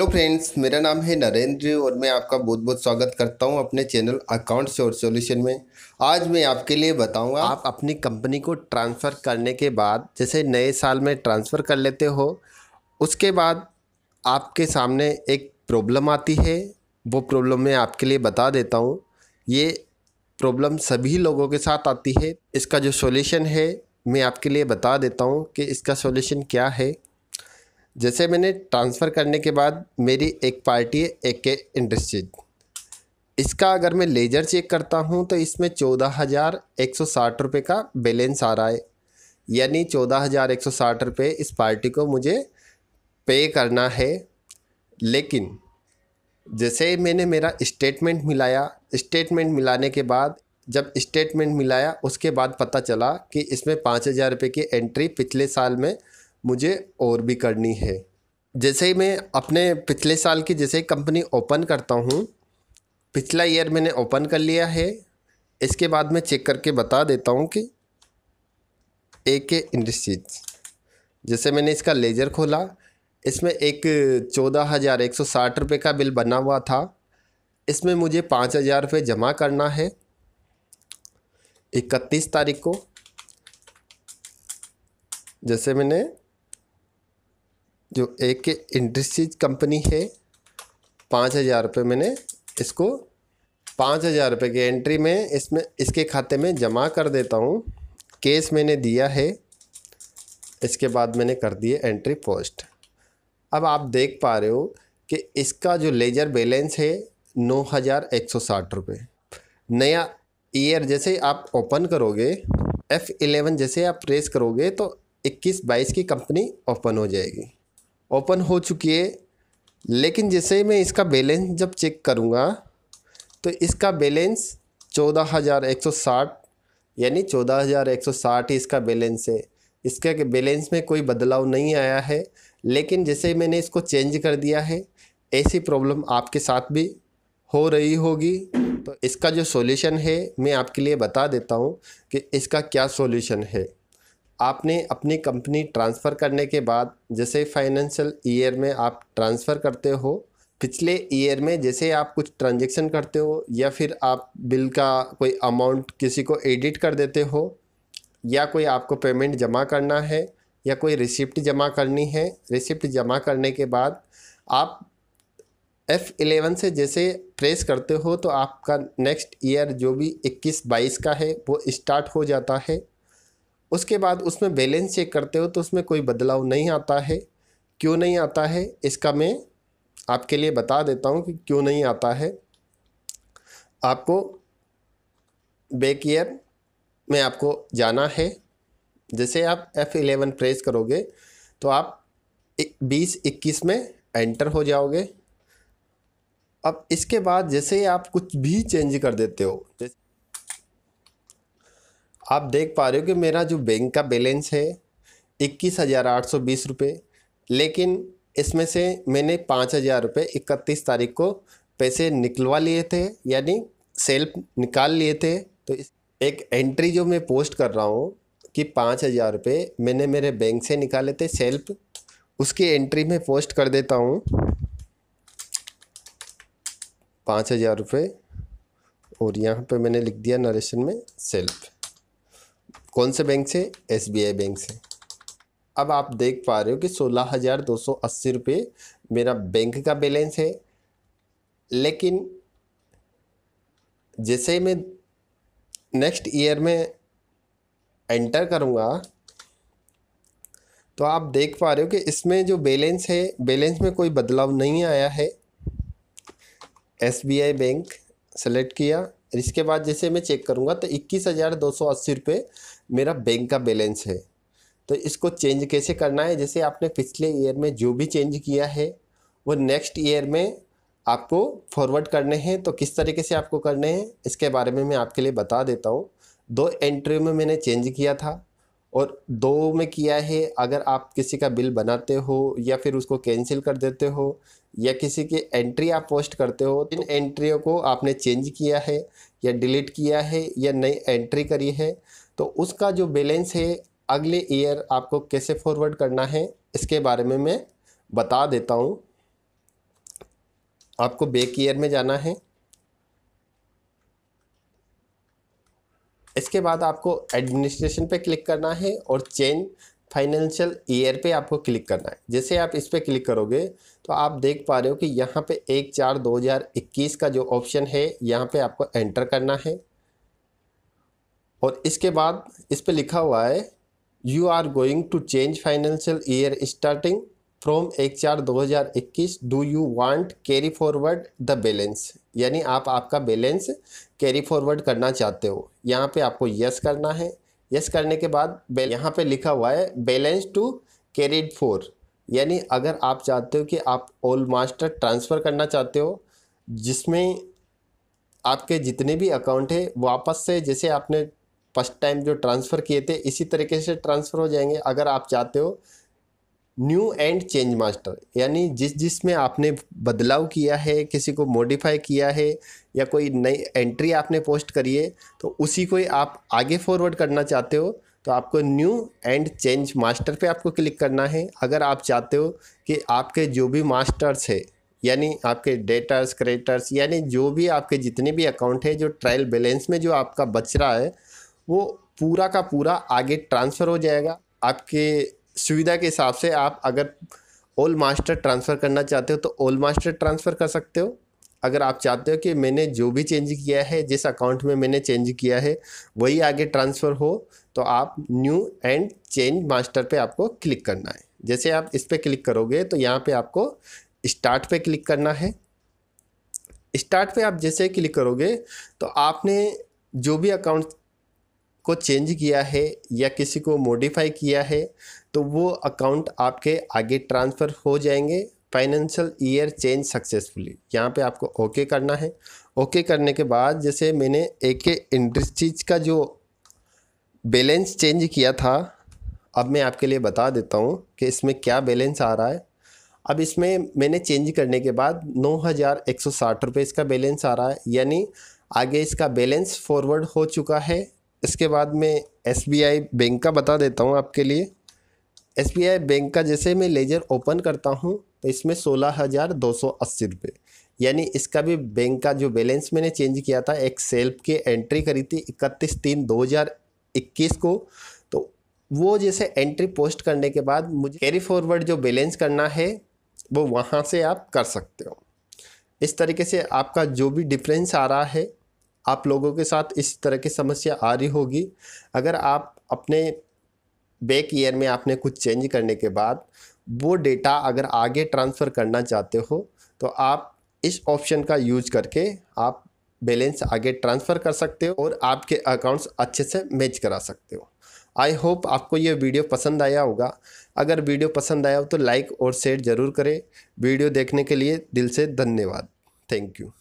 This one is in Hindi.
हेलो फ्रेंड्स मेरा नाम है नरेंद्र और मैं आपका बहुत बहुत स्वागत करता हूं अपने चैनल अकाउंट्स और सॉल्यूशन में आज मैं आपके लिए बताऊंगा आप अपनी कंपनी को ट्रांसफ़र करने के बाद जैसे नए साल में ट्रांसफ़र कर लेते हो उसके बाद आपके सामने एक प्रॉब्लम आती है वो प्रॉब्लम मैं आपके लिए बता देता हूँ ये प्रॉब्लम सभी लोगों के साथ आती है इसका जो सोल्यूशन है मैं आपके लिए बता देता हूँ कि इसका सोल्यूशन क्या है जैसे मैंने ट्रांसफ़र करने के बाद मेरी एक पार्टी है ए के इंडस्ट्रीज इसका अगर मैं लेजर चेक करता हूँ तो इसमें चौदह हज़ार एक सौ साठ रुपये का बैलेंस आ रहा है यानी चौदह हज़ार एक सौ साठ रुपये इस पार्टी को मुझे पे करना है लेकिन जैसे मैंने मेरा स्टेटमेंट मिलाया स्टेटमेंट मिलाने के बाद जब स्टेटमेंट मिलाया उसके बाद पता चला कि इसमें पाँच हज़ार रुपये की एंट्री पिछले साल में मुझे और भी करनी है जैसे ही मैं अपने पिछले साल की जैसे ही कंपनी ओपन करता हूँ पिछला ईयर मैंने ओपन कर लिया है इसके बाद मैं चेक करके बता देता हूँ कि ए के इंडस्ट्रीज जैसे मैंने इसका लेजर खोला इसमें एक चौदह हज़ार एक सौ साठ रुपये का बिल बना हुआ था इसमें मुझे पाँच हज़ार रुपये जमा करना है इकतीस तारीख को जैसे मैंने जो एक इंडस्ट्रीज कंपनी है पाँच हज़ार रुपये मैंने इसको पाँच हज़ार रुपये की एंट्री में इसमें इसके खाते में जमा कर देता हूँ केस मैंने दिया है इसके बाद मैंने कर दिए एंट्री पोस्ट अब आप देख पा रहे हो कि इसका जो लेजर बैलेंस है नौ हज़ार एक सौ साठ रुपये नया ईयर जैसे आप ओपन करोगे एफ़ इलेवन जैसे आप प्रेस करोगे तो इक्कीस बाईस की कंपनी ओपन हो जाएगी ओपन हो चुकी है लेकिन जैसे ही मैं इसका बैलेंस जब चेक करूँगा तो इसका बैलेंस चौदह हज़ार एक सौ साठ यानी चौदह हज़ार एक सौ साठ इसका बैलेंस है इसका बैलेंस में कोई बदलाव नहीं आया है लेकिन जैसे ही मैंने इसको चेंज कर दिया है ऐसी प्रॉब्लम आपके साथ भी हो रही होगी तो इसका जो सॉल्यूशन है मैं आपके लिए बता देता हूँ कि इसका क्या सॉल्यूशन है आपने अपनी कंपनी ट्रांसफ़र करने के बाद जैसे फाइनेंशियल ईयर में आप ट्रांसफ़र करते हो पिछले ईयर में जैसे आप कुछ ट्रांजेक्शन करते हो या फिर आप बिल का कोई अमाउंट किसी को एडिट कर देते हो या कोई आपको पेमेंट जमा करना है या कोई रिसिप्ट जमा करनी है रिसिप्ट जमा करने के बाद आप एफ़ एलेवन से जैसे प्रेस करते हो तो आपका नेक्स्ट ईयर जो भी इक्कीस बाईस का है वो स्टार्ट हो जाता है उसके बाद उसमें बैलेंस चेक करते हो तो उसमें कोई बदलाव नहीं आता है क्यों नहीं आता है इसका मैं आपके लिए बता देता हूँ कि क्यों नहीं आता है आपको बैक ईयर में आपको जाना है जैसे आप F11 प्रेस करोगे तो आप 2021 में एंटर हो जाओगे अब इसके बाद जैसे ही आप कुछ भी चेंज कर देते हो जैसे आप देख पा रहे हो कि मेरा जो बैंक का बैलेंस है इक्कीस हज़ार आठ सौ बीस रुपये लेकिन इसमें से मैंने पाँच हज़ार रुपये इकतीस तारीख को पैसे निकलवा लिए थे यानी सेल्फ निकाल लिए थे तो इस एक एंट्री जो मैं पोस्ट कर रहा हूँ कि पाँच हज़ार रुपये मैंने मेरे बैंक से निकाले थे सेल्फ उसकी एंट्री में पोस्ट कर देता हूँ पाँच हज़ार रुपये और यहाँ पे मैंने लिख दिया नरेशन में सेल्फ कौन से बैंक से एस बैंक से अब आप देख पा रहे हो कि सोलह हज़ार दो सौ अस्सी रुपये मेरा बैंक का बैलेंस है लेकिन जैसे ही मैं नेक्स्ट ईयर में एंटर करूँगा तो आप देख पा रहे हो कि इसमें जो बैलेंस है बैलेंस में कोई बदलाव नहीं आया है S B I bank select किया और इसके बाद जैसे मैं चेक करूँगा तो इक्कीस हज़ार दो सौ अस्सी रुपये मेरा बैंक का बैलेंस है तो इसको चेंज कैसे करना है जैसे आपने पिछले ईयर में जो भी चेंज किया है वो नेक्स्ट ईयर में आपको फॉरवर्ड करने हैं तो किस तरीके से आपको करने हैं इसके बारे में मैं आपके लिए बता देता हूँ दो एंट्री में मैंने चेंज किया था और दो में किया है अगर आप किसी का बिल बनाते हो या फिर उसको कैंसिल कर देते हो या किसी की एंट्री आप पोस्ट करते हो तो इन एंट्रियों को आपने चेंज किया है या डिलीट किया है या नई एंट्री करी है तो उसका जो बैलेंस है अगले ईयर आपको कैसे फॉरवर्ड करना है इसके बारे में मैं बता देता हूँ आपको बेक ईयर में जाना है इसके बाद आपको एडमिनिस्ट्रेशन पे क्लिक करना है और चेन फाइनेंशियल ईयर पे आपको क्लिक करना है जैसे आप इस पर क्लिक करोगे तो आप देख पा रहे हो कि यहाँ पे एक चार दो हज़ार इक्कीस का जो ऑप्शन है यहाँ पे आपको एंटर करना है और इसके बाद इस पर लिखा हुआ है you are going to change financial year starting from एक चार दो हज़ार इक्कीस do you want carry forward the balance यानी आप आपका बैलेंस कैरी फॉरवर्ड करना चाहते हो यहाँ पे आपको यस करना है यस करने के बाद यहाँ पे लिखा हुआ है बैलेंस टू कैरीड फोर यानी अगर आप चाहते हो कि आप ओल्ड मास्टर ट्रांसफ़र करना चाहते हो जिसमें आपके जितने भी अकाउंट है वापस से जैसे आपने फर्स्ट टाइम जो ट्रांसफ़र किए थे इसी तरीके से ट्रांसफ़र हो जाएंगे अगर आप चाहते हो न्यू एंड चेंज मास्टर यानी जिस जिस में आपने बदलाव किया है किसी को मॉडिफाई किया है या कोई नई एंट्री आपने पोस्ट करी है तो उसी को आप आगे फॉरवर्ड करना चाहते हो तो आपको न्यू एंड चेंज मास्टर पे आपको क्लिक करना है अगर आप चाहते हो कि आपके जो भी मास्टर्स है यानी आपके डेटर्स क्रेडिटर्स यानी जो भी आपके जितने भी अकाउंट है जो ट्रायल बैलेंस में जो आपका बच रहा है वो पूरा का पूरा आगे ट्रांसफ़र हो जाएगा आपके सुविधा के हिसाब से आप अगर ओल मास्टर ट्रांसफ़र करना चाहते हो तो ओल्ड मास्टर ट्रांसफ़र कर सकते हो अगर आप चाहते हो कि मैंने जो भी चेंज किया है जिस अकाउंट में मैंने चेंज किया है वही आगे ट्रांसफ़र हो तो आप न्यू एंड चेंज मास्टर पे आपको क्लिक करना है जैसे आप इस पर क्लिक करोगे तो यहाँ पे आपको स्टार्ट पे क्लिक करना है स्टार्ट पे आप जैसे क्लिक करोगे तो आपने जो भी अकाउंट को चेंज किया है या किसी को मॉडिफाई किया है तो वो अकाउंट आपके आगे ट्रांसफ़र हो जाएंगे फाइनेंशियल ईयर चेंज सक्सेसफुली यहाँ पे आपको ओके okay करना है ओके okay करने के बाद जैसे मैंने एक इंडस्ट्रीज का जो बैलेंस चेंज किया था अब मैं आपके लिए बता देता हूँ कि इसमें क्या बैलेंस आ रहा है अब इसमें मैंने चेंज करने के बाद नौ हज़ार एक सौ साठ रुपये इसका बैलेंस आ रहा है यानी आगे इसका बैलेंस फॉरवर्ड हो चुका है इसके बाद मैं एस बैंक का बता देता हूँ आपके लिए एस बैंक का जैसे मैं लेजर ओपन करता हूँ तो इसमें सोलह हज़ार दो सौ अस्सी रुपये यानी इसका भी बैंक का जो बैलेंस मैंने चेंज किया था एक सेल्फ के एंट्री करी थी इकतीस तीन दो हज़ार इक्कीस को तो वो जैसे एंट्री पोस्ट करने के बाद मुझे कैरी फॉरवर्ड जो बैलेंस करना है वो वहाँ से आप कर सकते हो इस तरीके से आपका जो भी डिफरेंस आ रहा है आप लोगों के साथ इस तरह की समस्या आ रही होगी अगर आप अपने बैक ईयर में आपने कुछ चेंज करने के बाद वो डेटा अगर आगे ट्रांसफ़र करना चाहते हो तो आप इस ऑप्शन का यूज करके आप बैलेंस आगे ट्रांसफ़र कर सकते हो और आपके अकाउंट्स अच्छे से मैच करा सकते हो आई होप आपको ये वीडियो पसंद आया होगा अगर वीडियो पसंद आया हो तो लाइक और शेयर ज़रूर करें वीडियो देखने के लिए दिल से धन्यवाद थैंक यू